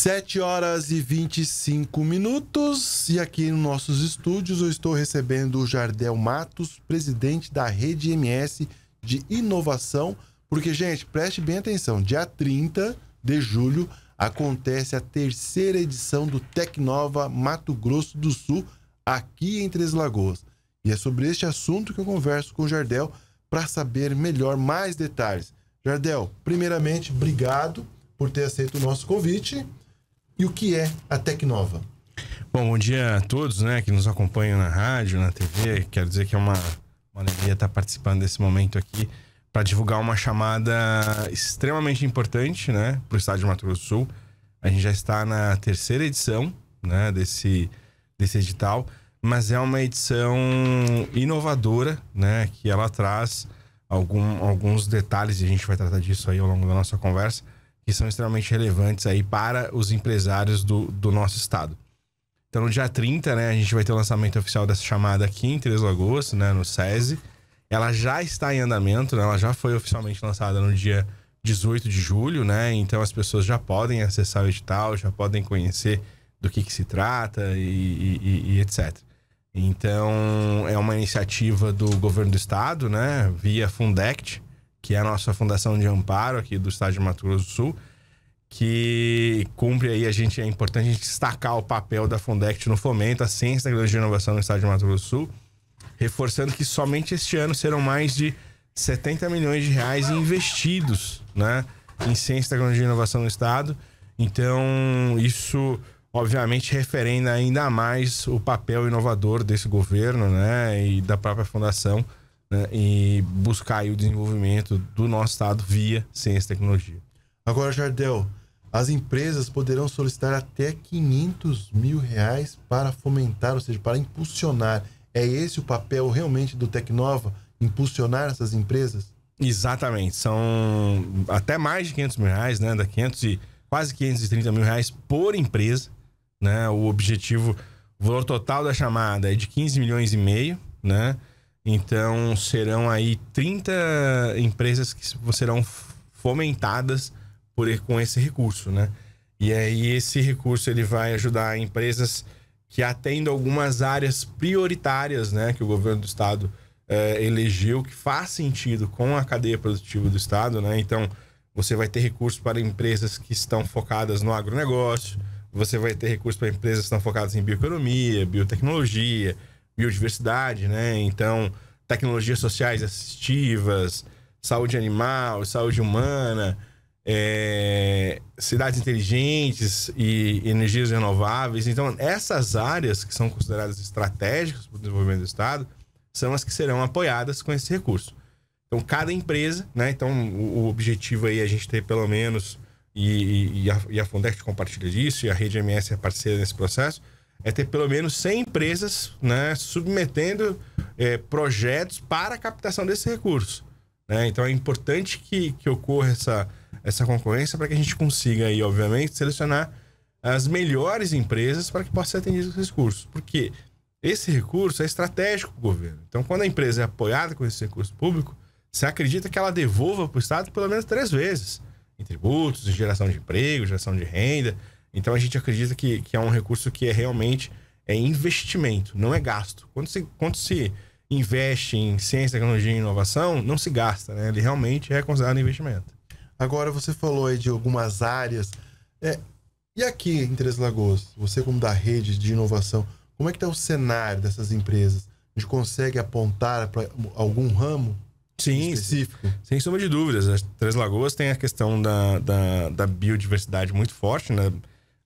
7 horas e 25 minutos e aqui nos nossos estúdios eu estou recebendo o Jardel Matos, presidente da Rede MS de Inovação, porque, gente, preste bem atenção, dia 30 de julho acontece a terceira edição do Tecnova Mato Grosso do Sul, aqui em Três Lagoas. E é sobre este assunto que eu converso com o Jardel para saber melhor mais detalhes. Jardel, primeiramente, obrigado por ter aceito o nosso convite e o que é a Tecnova. Bom, bom dia a todos né, que nos acompanham na rádio, na TV. Quero dizer que é uma, uma alegria estar participando desse momento aqui para divulgar uma chamada extremamente importante né, para o estado de Mato Grosso do Sul. A gente já está na terceira edição né, desse, desse edital, mas é uma edição inovadora, né, que ela traz algum, alguns detalhes e a gente vai tratar disso aí ao longo da nossa conversa que são extremamente relevantes aí para os empresários do, do nosso estado. Então, no dia 30, né, a gente vai ter o lançamento oficial dessa chamada aqui em Três Lagoas, né, no SESI. Ela já está em andamento, né, ela já foi oficialmente lançada no dia 18 de julho, né? Então as pessoas já podem acessar o edital, já podem conhecer do que, que se trata e, e, e etc. Então, é uma iniciativa do governo do estado, né? Via Fundect, que é a nossa fundação de amparo aqui do estado de Mato Grosso do Sul, que cumpre aí, a gente é importante a gente destacar o papel da Fundect no fomento à ciência, tecnologia e inovação no estado de Mato Grosso do Sul, reforçando que somente este ano serão mais de 70 milhões de reais investidos, né, em ciência, tecnologia e inovação no estado. Então, isso obviamente referenda ainda mais o papel inovador desse governo, né, e da própria fundação né, e buscar o desenvolvimento do nosso estado via ciência e tecnologia. Agora, Jardel, as empresas poderão solicitar até 500 mil reais para fomentar, ou seja, para impulsionar. É esse o papel realmente do Tecnova? Impulsionar essas empresas? Exatamente. São até mais de 500 mil reais, né? Da 500 e, quase 530 mil reais por empresa. Né? O objetivo, o valor total da chamada é de 15 milhões e meio, né? Então serão aí 30 empresas que serão fomentadas por com esse recurso, né? E aí esse recurso ele vai ajudar empresas que atendam algumas áreas prioritárias, né, que o governo do estado é, elegeu que faz sentido com a cadeia produtiva do estado, né? Então você vai ter recurso para empresas que estão focadas no agronegócio, você vai ter recurso para empresas que estão focadas em bioeconomia, biotecnologia, biodiversidade, né? Então, tecnologias sociais assistivas, saúde animal, saúde humana, é, cidades inteligentes e energias renováveis. Então, essas áreas que são consideradas estratégicas para o desenvolvimento do Estado são as que serão apoiadas com esse recurso. Então, cada empresa, né? Então, o, o objetivo aí é a gente ter pelo menos, e, e, e a, e a Fundec compartilha disso, e a Rede MS é parceira nesse processo, é ter pelo menos 100 empresas né, submetendo é, projetos para a captação desse recurso. Né? Então é importante que, que ocorra essa, essa concorrência para que a gente consiga, aí, obviamente, selecionar as melhores empresas para que possa ser atendido esse recurso. Porque esse recurso é estratégico para o governo. Então, quando a empresa é apoiada com esse recurso público, se acredita que ela devolva para o Estado pelo menos três vezes em tributos, em geração de emprego, geração de renda. Então a gente acredita que, que é um recurso que é realmente é investimento, não é gasto. Quando se, quando se investe em ciência, tecnologia e inovação, não se gasta, né? Ele realmente é considerado investimento. Agora você falou aí de algumas áreas. É, e aqui em Três Lagoas, você como da rede de inovação, como é que está o cenário dessas empresas? A gente consegue apontar para algum ramo? Sim, específico? sem sombra de dúvidas. As né? Três Lagoas tem a questão da, da, da biodiversidade muito forte, né?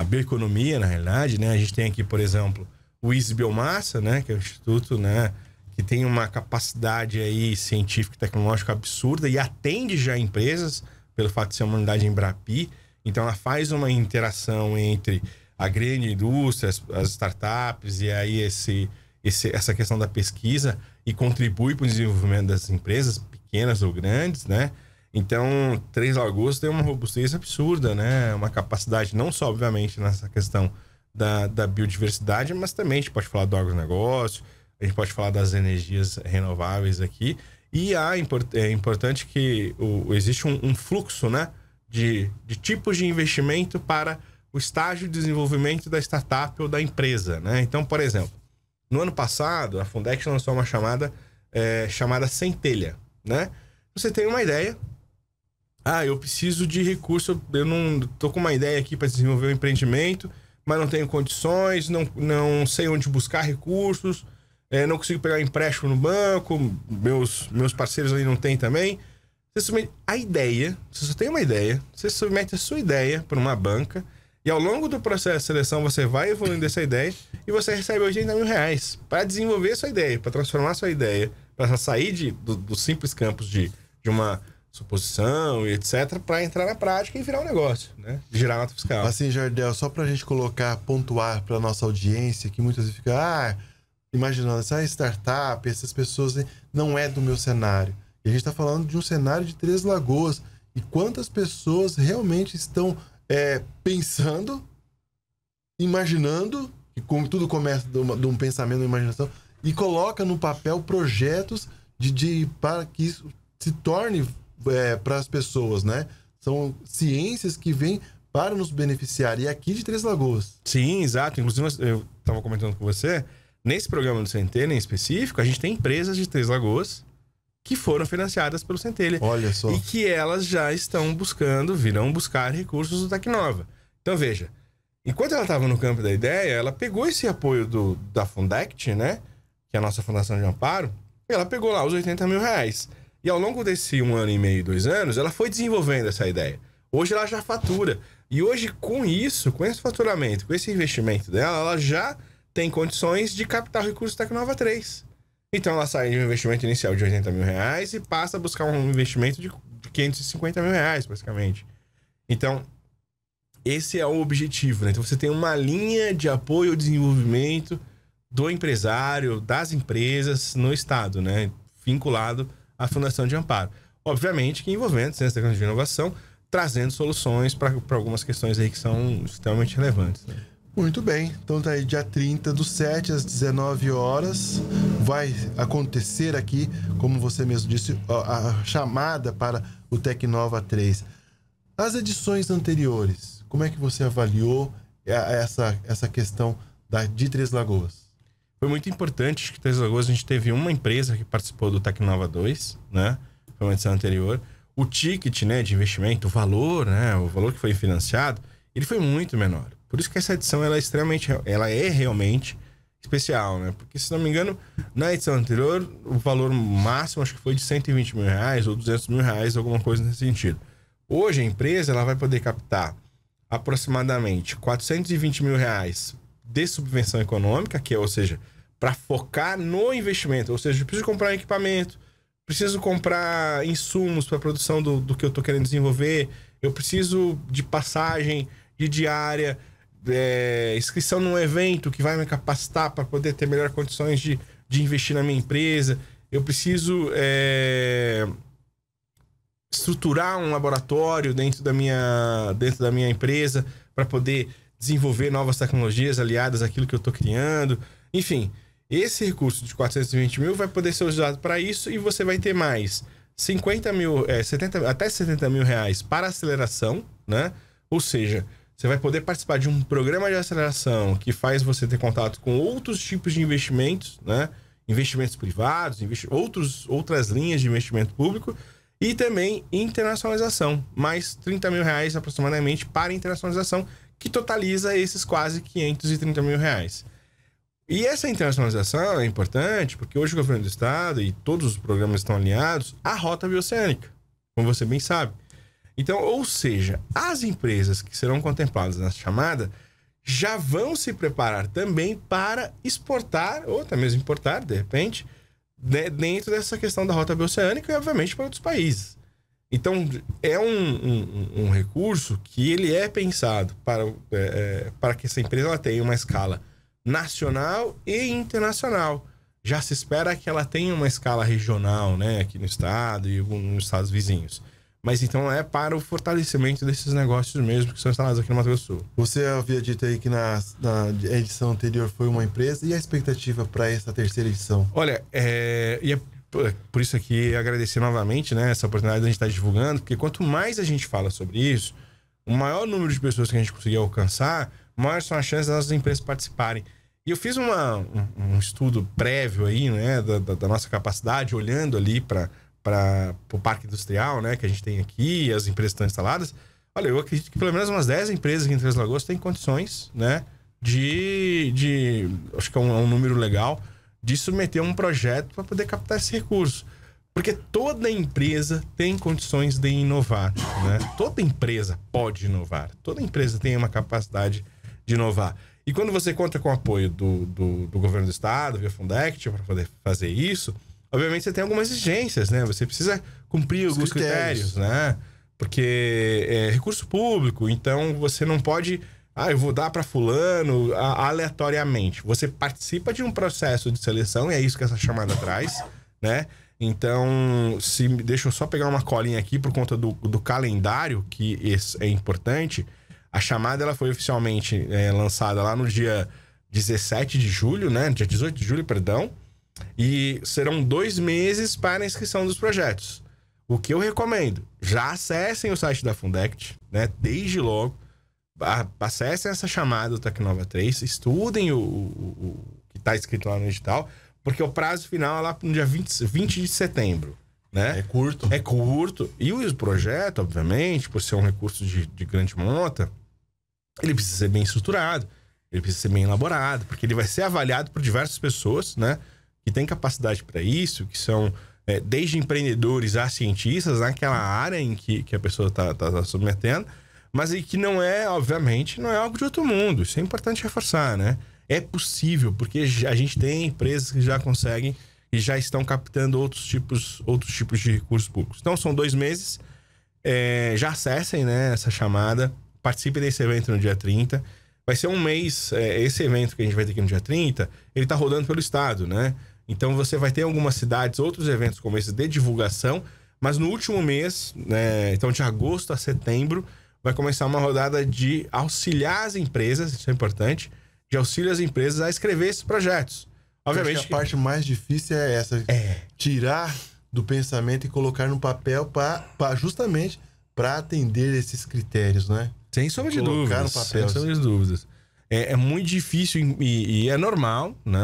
a bioeconomia, na realidade, né? A gente tem aqui, por exemplo, o Isbiomassa, né? Que é o instituto, né? Que tem uma capacidade aí científica e tecnológica absurda e atende já empresas, pelo fato de ser uma unidade embrapi Então, ela faz uma interação entre a grande indústria, as, as startups e aí esse, esse, essa questão da pesquisa e contribui para o desenvolvimento das empresas, pequenas ou grandes, né? Então, Três Lagoas tem uma robustez absurda, né? Uma capacidade, não só, obviamente, nessa questão da, da biodiversidade, mas também a gente pode falar do agronegócio, a gente pode falar das energias renováveis aqui. E há, é importante que o, existe um, um fluxo, né? De, de tipos de investimento para o estágio de desenvolvimento da startup ou da empresa, né? Então, por exemplo, no ano passado, a Fundex lançou uma chamada é, chamada Centelha, né? Você tem uma ideia, ah, eu preciso de recurso, eu não tô com uma ideia aqui para desenvolver um empreendimento, mas não tenho condições, não, não sei onde buscar recursos, é, não consigo pegar empréstimo no banco, meus, meus parceiros ali não têm também. Você submete a ideia, você só tem uma ideia, você submete a sua ideia para uma banca, e ao longo do processo de seleção você vai evoluindo essa ideia e você recebe 80 mil reais para desenvolver a sua ideia, para transformar a sua ideia, para sair de, do, simples campos de, de uma suposição e etc., para entrar na prática e virar um negócio, né? Girar nota fiscal. Assim, Jardel, só para a gente colocar, pontuar para nossa audiência, que muitas vezes fica, ah, imaginando, essa startup, essas pessoas, né, não é do meu cenário. E a gente está falando de um cenário de Três Lagoas. E quantas pessoas realmente estão é, pensando, imaginando, que como tudo começa de, uma, de um pensamento, de uma imaginação, e coloca no papel projetos de, de para que isso se torne é, para as pessoas, né? São ciências que vêm para nos beneficiar. E é aqui de Três Lagoas. Sim, exato. Inclusive, eu estava comentando com você, nesse programa do Centelha em específico, a gente tem empresas de Três Lagoas que foram financiadas pelo Centelha. Olha só. E que elas já estão buscando, virão buscar recursos do Tecnova. Então, veja, enquanto ela estava no campo da ideia, ela pegou esse apoio do, da Fundect, né? Que é a nossa Fundação de Amparo, ela pegou lá os 80 mil reais. E ao longo desse um ano e meio, dois anos, ela foi desenvolvendo essa ideia. Hoje ela já fatura. E hoje, com isso, com esse faturamento, com esse investimento dela, ela já tem condições de captar recursos Tecnova 3. Então ela sai de um investimento inicial de 80 mil reais e passa a buscar um investimento de 550 mil reais, basicamente. Então, esse é o objetivo, né? Então você tem uma linha de apoio ao desenvolvimento do empresário, das empresas no Estado, né? Vinculado a Fundação de Amparo. Obviamente que envolvendo ciência, tecnologia e inovação, trazendo soluções para algumas questões aí que são extremamente relevantes. Né? Muito bem, então tá aí dia 30 do 7 às 19 horas. Vai acontecer aqui, como você mesmo disse, a, chamada para o Tecnova 3. As edições anteriores, como é que você avaliou é, essa, essa questão da, de Três Lagoas? foi muito importante. Acho que Três Lagoas a gente teve uma empresa que participou do Tecnova 2, né? Foi uma edição anterior. O ticket, né, de investimento, o valor, né, o valor que foi financiado, ele foi muito menor. Por isso que essa edição ela é extremamente, ela é realmente especial, né? Porque se não me engano, na edição anterior o valor máximo acho que foi de 120 mil reais ou 200 mil reais, alguma coisa nesse sentido. Hoje a empresa ela vai poder captar aproximadamente 420 mil reais de subvenção econômica, que é, ou seja, para focar no investimento. Ou seja, eu preciso comprar equipamento, preciso comprar insumos para a produção do, do que eu estou querendo desenvolver, eu preciso de passagem, de diária, é, inscrição num evento que vai me capacitar para poder ter melhores condições de, de investir na minha empresa, eu preciso é, estruturar um laboratório dentro da minha, dentro da minha empresa para poder desenvolver novas tecnologias aliadas àquilo que eu estou criando. Enfim, esse recurso de 420 mil vai poder ser usado para isso e você vai ter mais 50 mil, é, 70, até 70 mil reais para aceleração, né? Ou seja, você vai poder participar de um programa de aceleração que faz você ter contato com outros tipos de investimentos, né? Investimentos privados, investi outros, outras linhas de investimento público e também internacionalização, mais 30 mil reais aproximadamente para internacionalização, que totaliza esses quase 530 mil reais. E essa internacionalização é importante porque hoje o governo do estado e todos os programas estão alinhados à rota bioceânica, como você bem sabe. Então, ou seja, as empresas que serão contempladas na chamada já vão se preparar também para exportar, ou até mesmo importar, de repente, né, dentro dessa questão da rota bioceânica e, obviamente, para outros países. Então, é um, um, um recurso que ele é pensado para, é, é, para que essa empresa ela tenha uma escala nacional e internacional. Já se espera que ela tenha uma escala regional, né, aqui no estado e nos estados vizinhos. Mas então é para o fortalecimento desses negócios mesmo que são instalados aqui no Mato Grosso Sul. Você havia dito aí que na, na edição anterior foi uma empresa. E a expectativa para essa terceira edição? Olha, é, e é por isso aqui agradecer novamente né, essa oportunidade de a gente estar tá divulgando, porque quanto mais a gente fala sobre isso, o maior número de pessoas que a gente conseguir alcançar, maior são as chances das nossas empresas participarem. E eu fiz uma, um, um, estudo prévio aí, né, da, da nossa capacidade, olhando ali para o parque industrial, né, que a gente tem aqui, as empresas estão instaladas. Olha, eu acredito que pelo menos umas 10 empresas aqui em Três Lagoas têm condições, né, de, de acho que é um, é um número legal de submeter um projeto para poder captar esse recurso. Porque toda empresa tem condições de inovar, né? Toda empresa pode inovar, toda empresa tem uma capacidade de inovar. E quando você conta com o apoio do, do, do governo do estado, via Fundect, para poder fazer isso, obviamente você tem algumas exigências, né? Você precisa cumprir Os alguns critérios. critérios, né? Porque é recurso público, então você não pode ah, eu vou dar para fulano aleatoriamente. Você participa de um processo de seleção, e é isso que essa chamada traz, né? Então, se deixa eu só pegar uma colinha aqui por conta do, do calendário, que é importante. A chamada ela foi oficialmente é, lançada lá no dia 17 de julho, né? Dia 18 de julho, perdão. E serão dois meses para a inscrição dos projetos. O que eu recomendo? Já acessem o site da Fundect, né? Desde logo acessem essa chamada do Tecnova 3, estudem o, o, o que está escrito lá no edital, porque o prazo final é lá no dia 20, 20 de setembro. Né? É curto. É curto. E o projeto, obviamente, por ser um recurso de, de grande monta, ele precisa ser bem estruturado, ele precisa ser bem elaborado, porque ele vai ser avaliado por diversas pessoas, né? Que têm capacidade para isso, que são é, desde empreendedores a cientistas naquela área em que, que a pessoa está tá, tá submetendo mas e que não é, obviamente, não é algo de outro mundo. Isso é importante reforçar, né? É possível, porque a gente tem empresas que já conseguem e já estão captando outros tipos, outros tipos de recursos públicos. Então, são dois meses. É, já acessem né, essa chamada, participem desse evento no dia 30. Vai ser um mês, é, esse evento que a gente vai ter aqui no dia 30, ele está rodando pelo estado, né? Então você vai ter algumas cidades, outros eventos como esse de divulgação, mas no último mês, né, então de agosto a setembro, vai começar uma rodada de auxiliar as empresas, isso é importante, de auxílio às empresas a escrever esses projetos. Obviamente. a parte mais difícil é essa: é. tirar do pensamento e colocar no papel para justamente para atender esses critérios, né? Sem sombra de colocar dúvidas. No papel, sem sombra de assim. dúvidas. É, é muito difícil e, e é normal, né?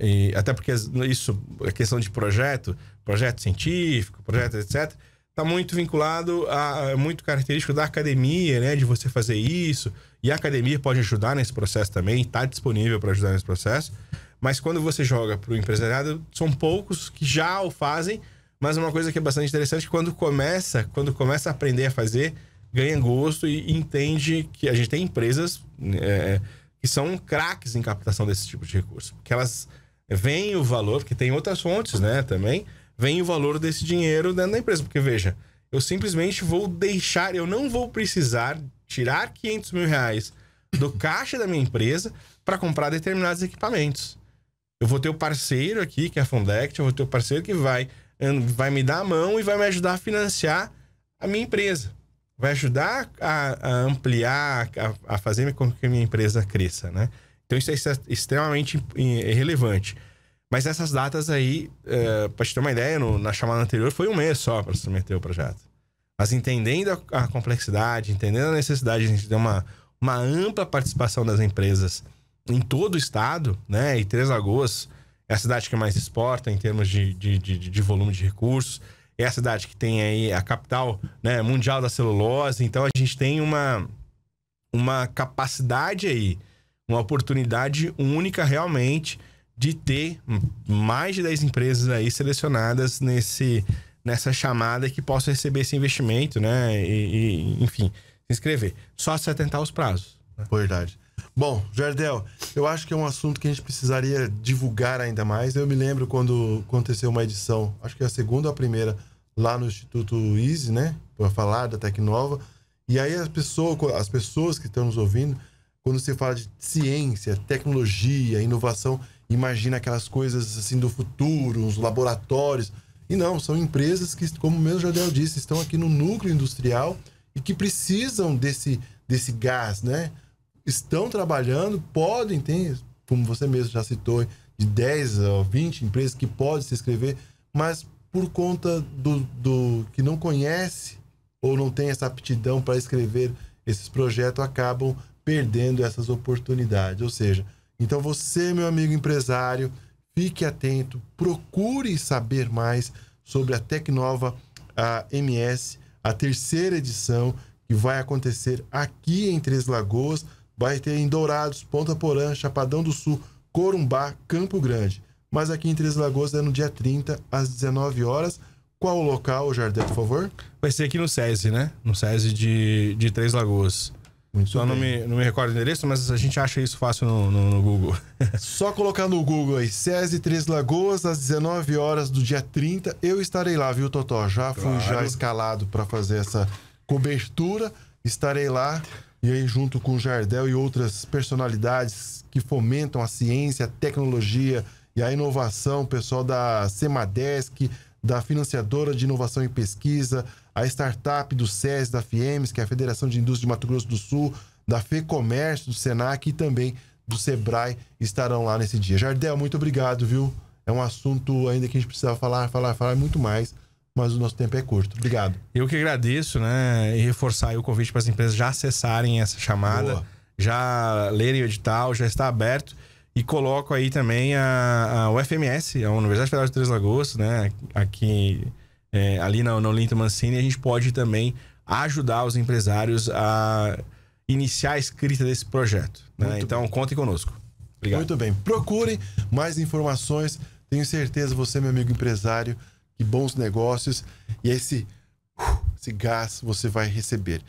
E até porque isso, a questão de projeto, projeto científico, projeto etc tá muito vinculado a muito característico da academia, né, de você fazer isso. E a academia pode ajudar nesse processo também, está disponível para ajudar nesse processo. Mas quando você joga para o empresariado, são poucos que já o fazem. Mas uma coisa que é bastante interessante, é quando começa, quando começa a aprender a fazer, ganha gosto e entende que a gente tem empresas é, que são craques em captação desse tipo de recurso, porque elas veem o valor, porque tem outras fontes, né, também vem o valor desse dinheiro dentro da empresa. Porque, veja, eu simplesmente vou deixar, eu não vou precisar tirar 500 mil reais do caixa da minha empresa para comprar determinados equipamentos. Eu vou ter o parceiro aqui, que é a Fundect, eu vou ter o parceiro que vai, hum, vai me dar a mão e vai me ajudar a financiar a minha empresa. Vai ajudar a, a ampliar, a, a fazer com que a minha empresa cresça, né? Então isso é extremamente relevante. Mas essas datas aí, é, pra te ter uma ideia, no, na chamada anterior foi um mês só para submeter o projeto. Mas entendendo a, a, complexidade, entendendo a necessidade de a gente ter uma, uma ampla participação das empresas em todo o estado, né? E Três Lagoas é a cidade que mais exporta em termos de, de, de, de volume de recursos. É a cidade que tem aí a capital né, mundial da celulose. Então a gente tem uma, uma capacidade aí, uma oportunidade única realmente de ter mais de 10 empresas aí selecionadas nesse, nessa chamada que possam receber esse investimento, né? E, e enfim, se inscrever. Só se atentar aos prazos. Né? Verdade. Bom, Jardel, eu acho que é um assunto que a gente precisaria divulgar ainda mais. Eu me lembro quando aconteceu uma edição, acho que é a segunda ou a primeira, lá no Instituto Easy, né? Para falar da Tecnova. E aí as pessoas, as pessoas que estão nos ouvindo, quando se fala de ciência, tecnologia, inovação, imagina aquelas coisas assim do futuro, os laboratórios. E não, são empresas que, como o mesmo Jardel disse, estão aqui no núcleo industrial e que precisam desse, desse gás, né? Estão trabalhando, podem, tem, como você mesmo já citou, de 10 a 20 empresas que podem se inscrever, mas por conta do, do que não conhece ou não tem essa aptidão para escrever esses projetos, acabam perdendo essas oportunidades. Ou seja, então você, meu amigo empresário, fique atento, procure saber mais sobre a Tecnova a MS, a terceira edição que vai acontecer aqui em Três Lagoas, vai ter em Dourados, Ponta Porã, Chapadão do Sul, Corumbá, Campo Grande. Mas aqui em Três Lagoas é no dia 30 às 19 horas. Qual o local, Jardel, por favor? Vai ser aqui no SESI, né? No SESI de, de Três Lagoas. Muito Só bem. não me, não me recordo o endereço, mas a gente acha isso fácil no, no, no Google. Só colocar no Google aí, SESI Três Lagoas, às 19 horas do dia 30. Eu estarei lá, viu, Totó? Já claro. fui já escalado para fazer essa cobertura. Estarei lá. E aí, junto com o Jardel e outras personalidades que fomentam a ciência, a tecnologia e a inovação, pessoal da Cemadesc, da Financiadora de Inovação e Pesquisa, a startup do SES, da FIEMES, que é a Federação de Indústria de Mato Grosso do Sul, da FEComércio, do SENAC e também do SEBRAE estarão lá nesse dia. Jardel, muito obrigado, viu? É um assunto ainda que a gente precisa falar, falar, falar muito mais, mas o nosso tempo é curto. Obrigado. Eu que agradeço, né? E reforçar o convite para as empresas já acessarem essa chamada, Boa. já lerem o edital, já está aberto. E coloco aí também a, a UFMS, a Universidade Federal de Três Lagoas, né? Aqui é, ali no, na Olinto Mancini, a gente pode também ajudar os empresários a iniciar a escrita desse projeto. Né? Então, bem. contem conosco. Obrigado. Muito bem. Procurem mais informações. Tenho certeza, você, meu amigo empresário, que bons negócios e esse, uh, esse gás você vai receber.